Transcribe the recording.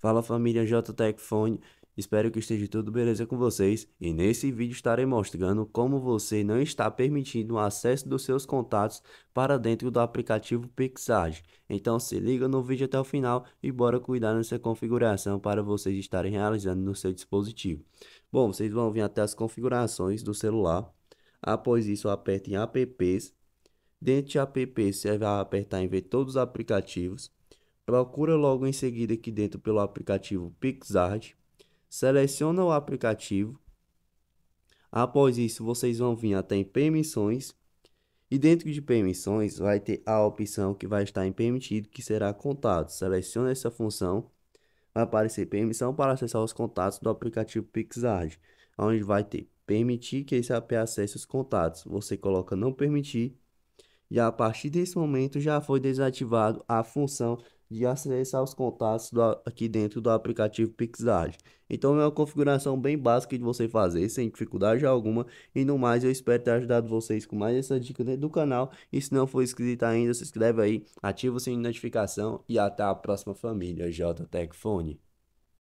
Fala família J Techfone, espero que esteja tudo beleza com vocês e nesse vídeo estarei mostrando como você não está permitindo o acesso dos seus contatos para dentro do aplicativo Pixage. Então se liga no vídeo até o final e bora cuidar nessa configuração para vocês estarem realizando no seu dispositivo. Bom, vocês vão vir até as configurações do celular, após isso aperte em apps, dentro de apps você vai apertar em ver todos os aplicativos, Procura logo em seguida aqui dentro pelo aplicativo PixArt. Seleciona o aplicativo. Após isso, vocês vão vir até em permissões. E dentro de permissões, vai ter a opção que vai estar em permitido, que será contato. Seleciona essa função. Vai aparecer permissão para acessar os contatos do aplicativo PixArt. Onde vai ter permitir que esse API acesse os contatos. Você coloca não permitir. E a partir desse momento já foi desativado a função de acessar os contatos do, aqui dentro do aplicativo Pixart. Então é uma configuração bem básica de você fazer, sem dificuldade alguma. E no mais, eu espero ter ajudado vocês com mais essa dica dentro do canal. E se não for inscrito ainda, se inscreve aí, ativa o sininho de notificação e até a próxima família JTecFone.